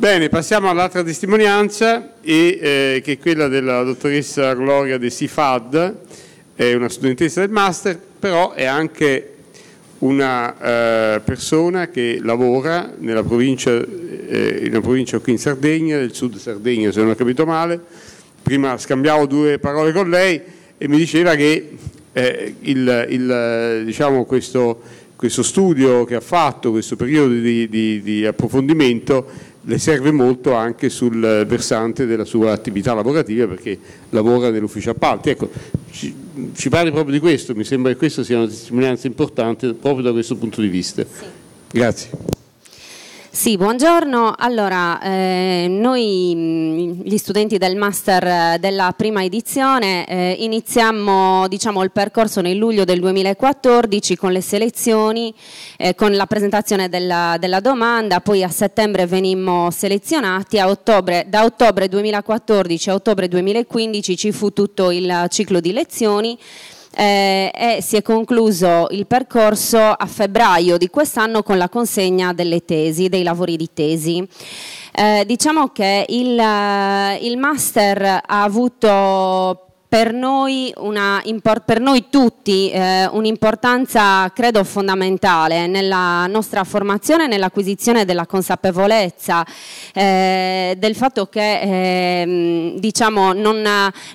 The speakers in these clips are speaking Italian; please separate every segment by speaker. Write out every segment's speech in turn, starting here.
Speaker 1: Bene, passiamo all'altra testimonianza e, eh, che è quella della dottoressa Gloria De Sifad, è una studentessa del master, però è anche una eh, persona che lavora nella provincia, eh, in una provincia qui in Sardegna, del sud Sardegna se non ho capito male, prima scambiavo due parole con lei e mi diceva che eh, il, il, diciamo questo, questo, studio che ha fatto, questo periodo di, di, di approfondimento le serve molto anche sul versante della sua attività lavorativa perché lavora nell'ufficio appalti. Ecco, ci, ci parli proprio di questo, mi sembra che questa sia una testimonianza importante proprio da questo punto di vista. Sì. Grazie.
Speaker 2: Sì, buongiorno. Allora, eh, noi mm, gli studenti del master eh, della prima edizione eh, iniziamo diciamo, il percorso nel luglio del 2014 con le selezioni, eh, con la presentazione della, della, domanda, poi a settembre venimmo selezionati, ottobre, da ottobre 2014 a ottobre 2015 ci fu tutto il ciclo di lezioni eh, e si è concluso il percorso a febbraio di quest'anno con la consegna delle tesi, dei lavori di tesi. Eh, diciamo che il, eh, il master ha avuto per noi, una, per noi tutti eh, un'importanza credo fondamentale nella nostra formazione, e nell'acquisizione della consapevolezza eh, del fatto che eh, diciamo, non,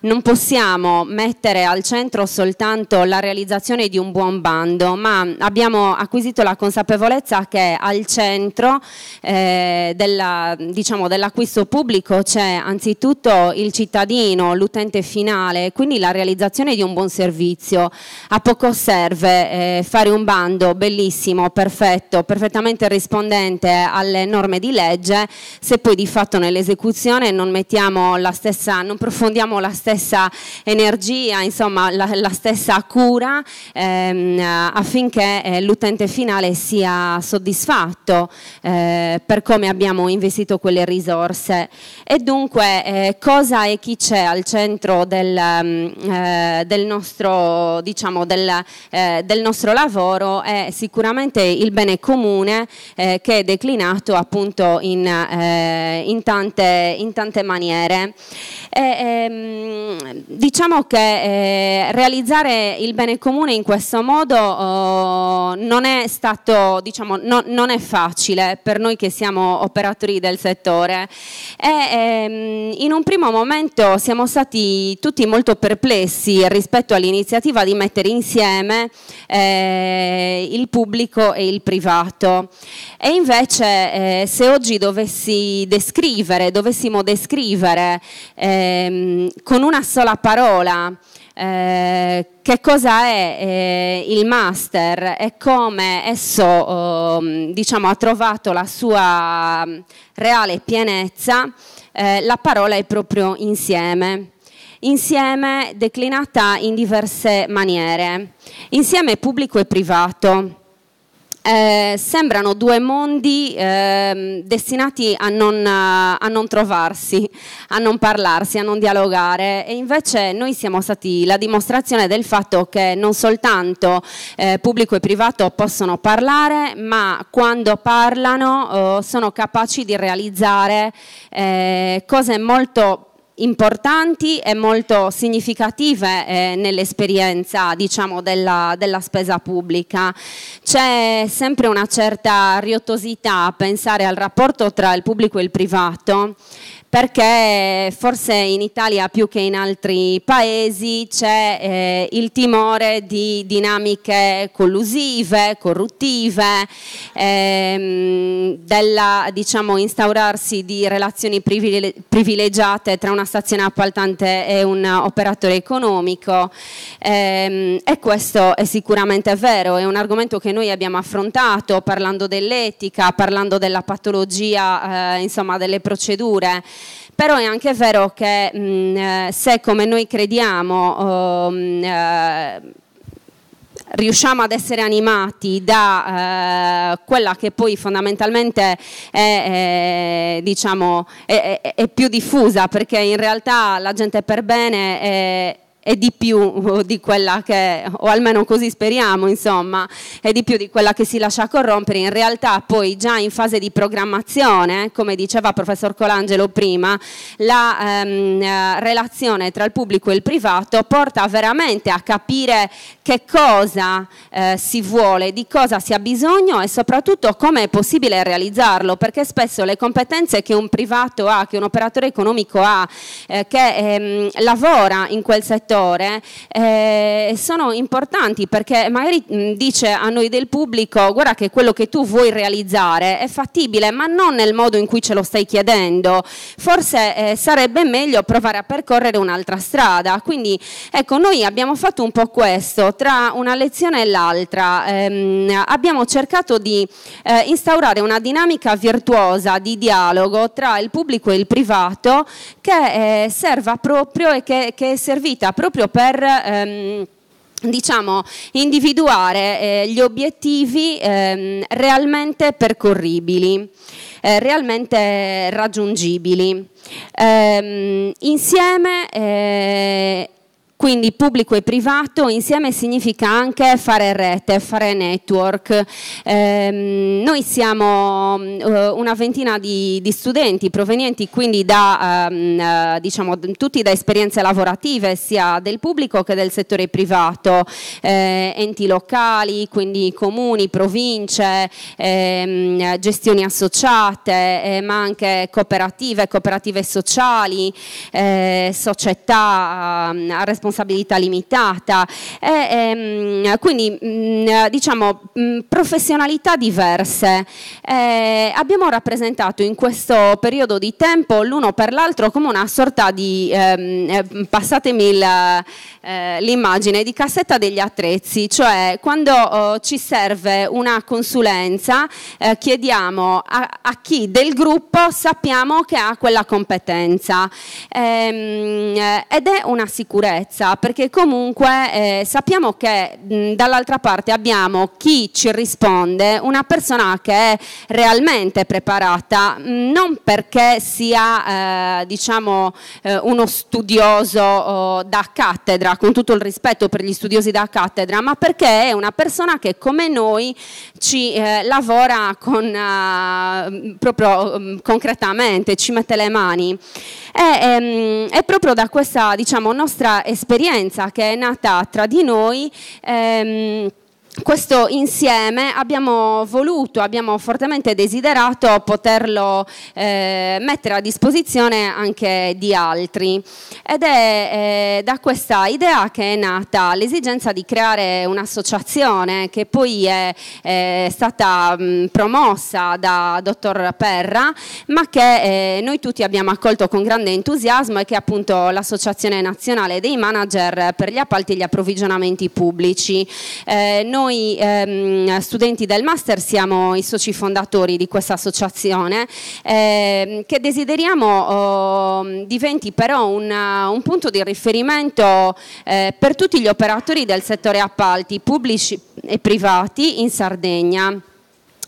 Speaker 2: non, possiamo mettere al centro soltanto la realizzazione di un buon bando, ma abbiamo acquisito la consapevolezza che al centro eh, diciamo, dell'acquisto diciamo, dell pubblico c'è anzitutto il cittadino, l'utente finale, sociale, eh, quindi la realizzazione di un buon servizio. A poco serve eh, fare un bando bellissimo, perfetto, perfettamente rispondente alle norme di legge, se poi di fatto nell'esecuzione non mettiamo la stessa, non profondiamo la stessa energia, insomma la, la stessa cura ehm, affinché eh, l'utente finale sia soddisfatto eh, per come abbiamo investito quelle risorse. E dunque eh, cosa e chi c'è al centro del, Ehm, eh, del, nostro, diciamo, del, eh, del, nostro, lavoro è sicuramente il bene comune eh, che è declinato appunto in, eh, in, tante, in tante, maniere. E, ehm, diciamo che eh, realizzare il bene comune in questo modo oh, non è stato, diciamo, no, non è facile per noi che siamo operatori del settore. E, ehm, in un primo momento siamo stati tutti molto molto perplessi rispetto all'iniziativa di mettere insieme eh, il pubblico e il privato. E invece eh, se oggi dovessi descrivere, dovessimo descrivere eh, con una sola parola eh, che cosa è eh, il master e come esso eh, diciamo, ha trovato la sua reale pienezza, eh, la parola è proprio insieme insieme declinata in diverse maniere, insieme pubblico e privato. Eh, sembrano due mondi eh, destinati a non, a non, trovarsi, a non parlarsi, a non dialogare e invece noi siamo stati la dimostrazione del fatto che non soltanto eh, pubblico e privato possono parlare, ma quando parlano oh, sono capaci di realizzare eh, cose molto importanti e molto significative eh, nell'esperienza diciamo, della, della, spesa pubblica. C'è sempre una certa riottosità a pensare al rapporto tra il pubblico e il privato perché forse in Italia più che in altri paesi c'è eh, il timore di dinamiche collusive, corruttive, ehm, della diciamo, instaurarsi di relazioni privilegiate tra una stazione appaltante e un operatore economico ehm, e questo è sicuramente vero, è un argomento che noi abbiamo affrontato parlando dell'etica, parlando della patologia, eh, insomma delle procedure però è anche vero che mh, mm, eh, se come noi crediamo um, eh, riusciamo ad essere animati da eh, quella che poi fondamentalmente è, è, diciamo, è, è, più diffusa, perché in realtà la gente per bene... È, è di più di quella che, o almeno così speriamo, insomma, è di più di quella che si lascia corrompere. In realtà poi già in fase di programmazione, come diceva il professor Colangelo prima, la ehm, eh, relazione tra il pubblico e il privato porta veramente a capire che cosa eh, si vuole, di cosa si ha bisogno e soprattutto come è possibile realizzarlo, perché spesso le competenze che un privato ha, che un operatore economico ha, eh, che ehm, lavora in quel settore, settore eh, sono importanti perché magari mh, dice a noi del pubblico guarda che quello che tu vuoi realizzare è fattibile ma non nel modo in cui ce lo stai chiedendo, forse eh, sarebbe meglio provare a percorrere un'altra strada. Quindi ecco, noi abbiamo fatto un po' questo tra una lezione e l'altra, ehm, abbiamo cercato di eh, instaurare una dinamica virtuosa di dialogo tra il pubblico e il privato che eh, serva proprio e che, che è servita proprio per... Ehm, diciamo, individuare eh, gli obiettivi ehm, realmente percorribili, eh, realmente raggiungibili. Ehm, insieme eh, quindi pubblico e privato insieme significa anche fare rete, fare network. Ehm, noi siamo eh, una ventina di, di, studenti provenienti quindi da, ehm, eh, diciamo, tutti da esperienze lavorative sia del pubblico che del settore privato, eh, enti locali, quindi comuni, province, ehm, gestioni associate, eh, ma anche cooperative, cooperative sociali, eh, società a ehm, responsabilità responsabilità limitata, e, eh, ehm, quindi mh, mm, diciamo mh, mm, professionalità diverse. E eh, abbiamo rappresentato in questo periodo di tempo l'uno per l'altro come una sorta di, ehm, eh, passatemi la, eh, l'immagine, di cassetta degli attrezzi, cioè quando oh, ci serve una consulenza eh, chiediamo a, a, chi del gruppo sappiamo che ha quella competenza ehm, ed è una sicurezza diversa perché comunque eh, sappiamo che mh, dall'altra parte abbiamo chi ci risponde, una persona che è realmente preparata, mh, non perché sia eh, diciamo, eh, uno studioso oh, da cattedra, con tutto il rispetto per gli studiosi da cattedra, ma perché è una persona che come noi ci eh, lavora con, eh, proprio mh, concretamente, ci mette le mani. E, ehm, è proprio da questa diciamo, nostra esperienza che è nata tra di noi. Ehm, questo insieme abbiamo voluto, abbiamo fortemente desiderato poterlo eh, mettere a disposizione anche di altri ed è eh, da questa idea che è nata l'esigenza di creare un'associazione che poi è, è stata mh, promossa da dottor Perra ma che eh, noi tutti abbiamo accolto con grande entusiasmo e che è appunto l'Associazione Nazionale dei Manager per gli appalti e gli approvvigionamenti pubblici. Eh, noi noi ehm, studenti del master siamo i soci fondatori di questa associazione ehm, che desideriamo oh, diventi però un, un, punto di riferimento eh, per tutti gli operatori del settore appalti pubblici e privati in Sardegna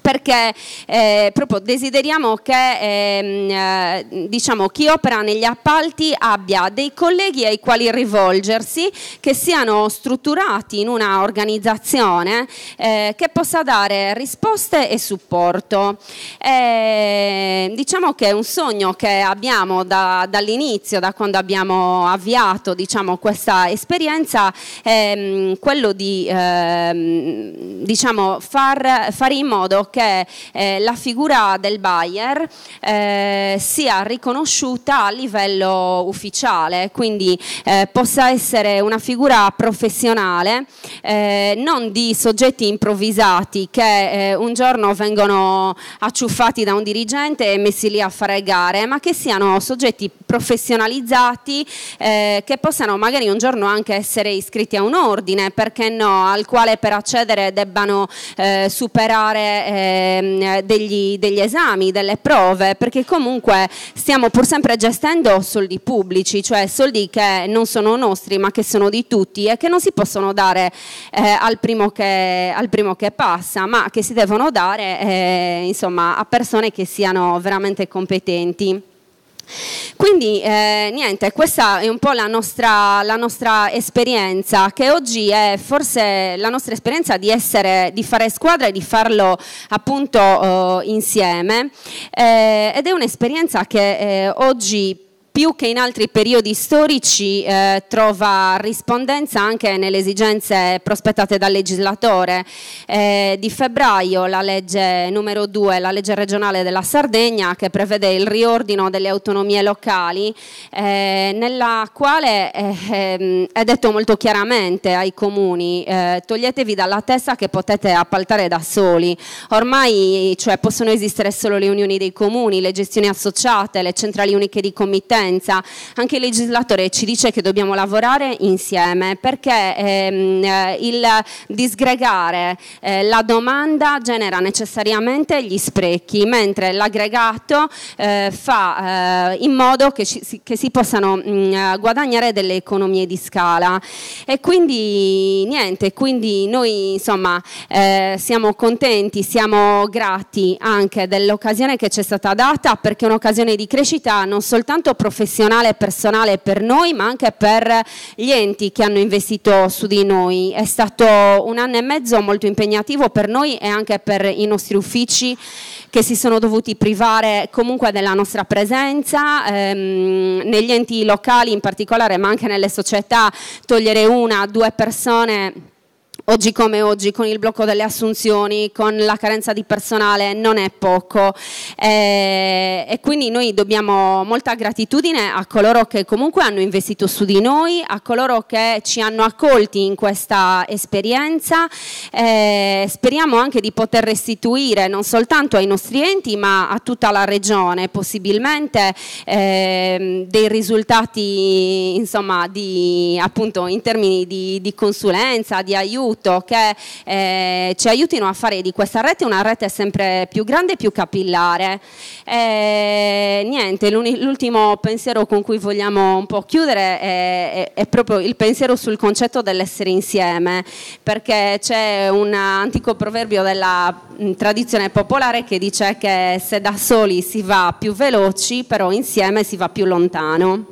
Speaker 2: perché eh, proprio desideriamo che ehm, eh, diciamo, chi opera negli appalti abbia dei colleghi ai quali rivolgersi, che siano strutturati in una organizzazione eh, che possa dare risposte e supporto. Eh, diciamo che è un sogno che abbiamo da, dall'inizio, da quando abbiamo avviato diciamo, questa esperienza, ehm, quello di ehm, diciamo, far, fare in modo che eh, la figura del buyer eh, sia riconosciuta a livello ufficiale, quindi eh, possa essere una figura professionale, eh, non di soggetti improvvisati che eh, un giorno vengono acciuffati da un dirigente e messi lì a fare gare, ma che siano soggetti professionalizzati eh, che possano magari un giorno anche essere iscritti a un ordine, perché no, al quale per accedere debbano superare Ehm, degli, degli, esami, delle prove, perché comunque stiamo pur sempre gestendo soldi pubblici, cioè soldi che non sono nostri ma che sono di tutti e che non si possono dare eh, al, primo che, al, primo che, passa, ma che si devono dare eh, insomma, a persone che siano veramente competenti. Quindi eh, niente, questa è un po' la nostra, la nostra, esperienza, che oggi è forse la nostra esperienza di, essere, di fare squadra e di farlo appunto eh, insieme eh, ed è un'esperienza che eh, oggi più che in altri periodi storici eh, trova rispondenza anche nelle esigenze prospettate dal legislatore. Eh, di febbraio la legge numero 2, la legge regionale della Sardegna, che prevede il riordino delle autonomie locali, eh, nella quale eh, ehm, è detto molto chiaramente ai comuni, eh, toglietevi dalla testa che potete appaltare da soli. Ormai cioè, possono esistere solo le unioni dei comuni, le gestioni associate, le centrali uniche di committenti conseguenza anche il legislatore ci dice che dobbiamo lavorare insieme perché ehm, eh, il disgregare eh, la domanda genera necessariamente gli sprechi, mentre l'aggregato eh, fa eh, in modo che, ci, che si possano mh, mm, eh, guadagnare delle economie di scala. E quindi niente, quindi noi insomma eh, siamo contenti, siamo grati anche dell'occasione che ci è stata data perché è un'occasione di crescita non soltanto profonda, professionale e personale per noi, ma anche per gli enti che hanno investito su di noi. È stato un anno e mezzo molto impegnativo per noi e anche per i nostri uffici che si sono dovuti privare comunque della nostra presenza ehm, negli enti locali in particolare, ma anche nelle società, togliere una, due persone oggi come oggi, con il blocco delle assunzioni, con la carenza di personale, non è poco. Eh, e quindi noi dobbiamo molta gratitudine a coloro che comunque hanno investito su di noi, a coloro che ci hanno accolti in questa esperienza. Eh, speriamo anche di poter restituire non soltanto ai nostri enti, ma a tutta la regione, possibilmente eh, dei risultati insomma, di, appunto, in termini di, di consulenza, di aiuto aiuto, che eh, ci aiutino a fare di questa rete una rete sempre più grande e più capillare. E, eh, niente, l'ultimo pensiero con cui vogliamo un po' chiudere è, è, è proprio il pensiero sul concetto dell'essere insieme, perché c'è un antico proverbio della mm, tradizione popolare che dice che se da soli si va più veloci, però insieme si va più lontano.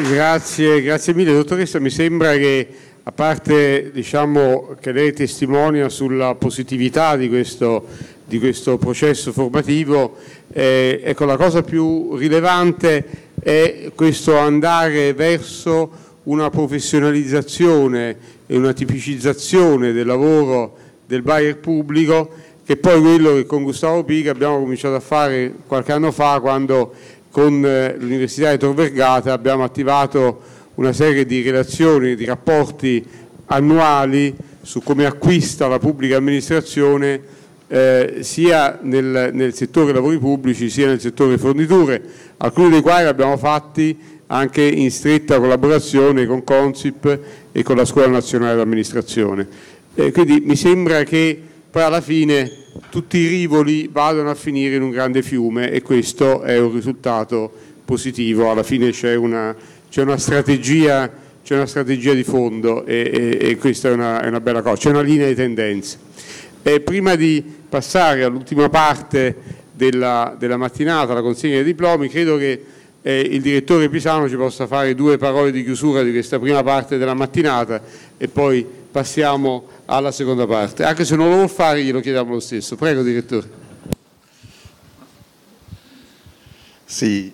Speaker 1: Grazie, grazie mille dottoressa, mi sembra che a parte diciamo, che lei testimonia sulla positività di questo, di questo processo formativo, eh, ecco, la cosa più rilevante è questo andare verso una professionalizzazione e una tipicizzazione del lavoro del buyer pubblico che poi quello che con Gustavo Pica abbiamo cominciato a fare qualche anno fa quando con eh, l'Università di Tor Vergata abbiamo attivato una serie di relazioni, di rapporti annuali su come acquista la pubblica amministrazione eh, sia nel, nel, settore lavori pubblici sia nel settore forniture, alcuni dei quali abbiamo fatti anche in stretta collaborazione con Consip e con la Scuola Nazionale d'Amministrazione. Eh, quindi mi sembra che poi alla fine tutti i rivoli vadano a finire in un grande fiume e questo è un risultato positivo, alla fine c'è una, c'è una, strategia, c'è una strategia, di fondo e, e, e questa è una, è una, bella cosa, c'è una linea di tendenza. E prima di passare all'ultima parte della, della mattinata, la consegna dei diplomi, credo che eh, il direttore Pisano ci possa fare due parole di chiusura di questa prima parte della mattinata e poi passiamo alla seconda parte. Anche se non lo vuol fare, glielo chiediamo lo stesso. Prego, direttore.
Speaker 3: Sì,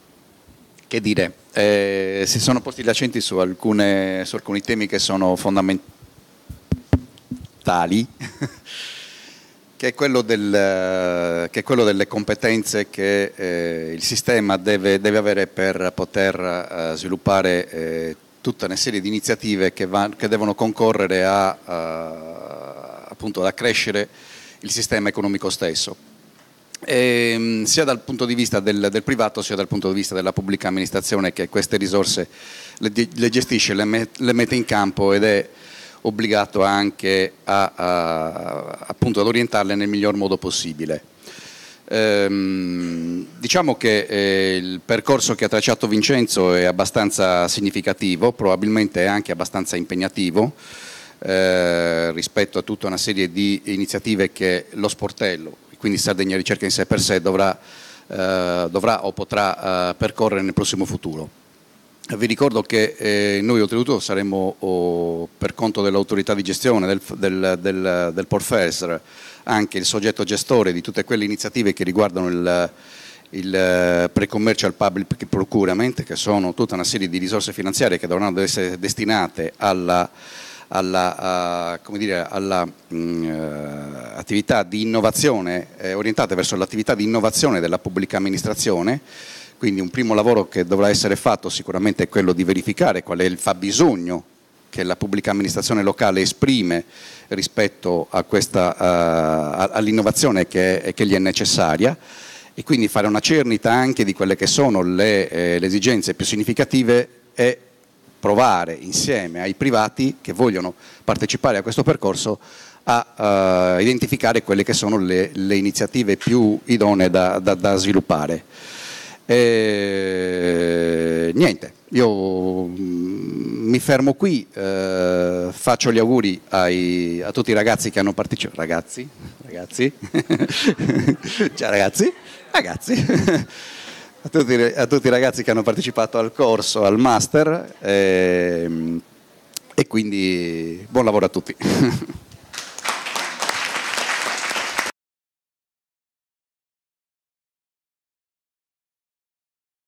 Speaker 3: che dire, eh, si sono posti gli accenti su, alcune, su alcuni temi che sono fondamentali, che, è quello, del, che è quello delle competenze che eh, il sistema deve, deve, avere per poter eh, sviluppare eh, tutta una serie di iniziative che, va, che devono concorrere a, a, eh, appunto, ad accrescere il sistema economico stesso, e, ehm, sia dal punto di vista del, del, privato sia dal punto di vista della pubblica amministrazione che queste risorse le, le gestisce, le, met, le, mette in campo ed è obbligato anche a, appunto, ad orientarle nel miglior modo possibile. Ehm, diciamo che eh, il percorso che ha tracciato Vincenzo è abbastanza significativo, probabilmente è anche abbastanza impegnativo eh, rispetto a tutta una serie di iniziative che lo sportello, quindi Sardegna Ricerca in sé per sé, dovrà, eh, dovrà o potrà eh, percorrere nel prossimo futuro. Vi ricordo che eh, noi oltretutto saremo oh, per conto dell'autorità di gestione del, del, del, del Porfesr anche il soggetto gestore di tutte quelle iniziative che riguardano il, il eh, pre-commercial public procurement, che sono tutta una serie di risorse finanziarie che dovranno essere destinate alla, alla, a, dire, alla mh, mm, eh, attività di innovazione, eh, orientate verso l'attività di innovazione della pubblica amministrazione quindi un primo lavoro che dovrà essere fatto sicuramente è quello di verificare qual è il fabbisogno che la pubblica amministrazione locale esprime rispetto questa, uh, all'innovazione che, che, gli è necessaria e quindi fare una cernita anche di quelle che sono le, eh, le esigenze più significative e provare insieme ai privati che vogliono partecipare a questo percorso a uh, identificare quelle che sono le, le iniziative più idonee da, da, da sviluppare. E, niente, io mm, mi fermo qui, eh, faccio gli auguri ai, a tutti i ragazzi che hanno partecipato, ragazzi, ragazzi, ciao ragazzi, ragazzi, a tutti, a tutti, i ragazzi che hanno partecipato al corso, al master eh, e quindi
Speaker 1: buon lavoro a tutti.